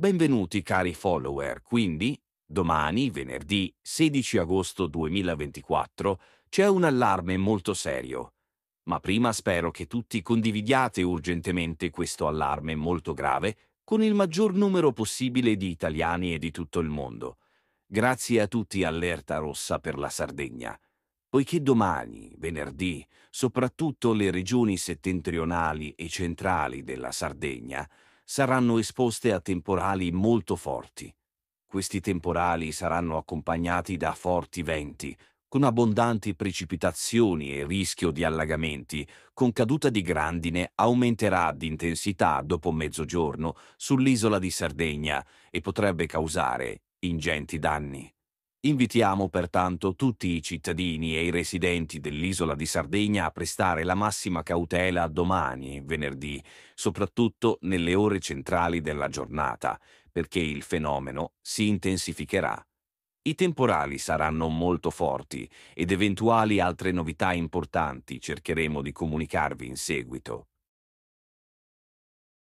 Benvenuti cari follower, quindi domani, venerdì 16 agosto 2024, c'è un allarme molto serio. Ma prima spero che tutti condividiate urgentemente questo allarme molto grave con il maggior numero possibile di italiani e di tutto il mondo. Grazie a tutti allerta rossa per la Sardegna poiché domani, venerdì, soprattutto le regioni settentrionali e centrali della Sardegna saranno esposte a temporali molto forti. Questi temporali saranno accompagnati da forti venti, con abbondanti precipitazioni e rischio di allagamenti, con caduta di grandine aumenterà di intensità dopo mezzogiorno sull'isola di Sardegna e potrebbe causare ingenti danni. Invitiamo pertanto tutti i cittadini e i residenti dell'isola di Sardegna a prestare la massima cautela domani, venerdì, soprattutto nelle ore centrali della giornata, perché il fenomeno si intensificherà. I temporali saranno molto forti ed eventuali altre novità importanti cercheremo di comunicarvi in seguito.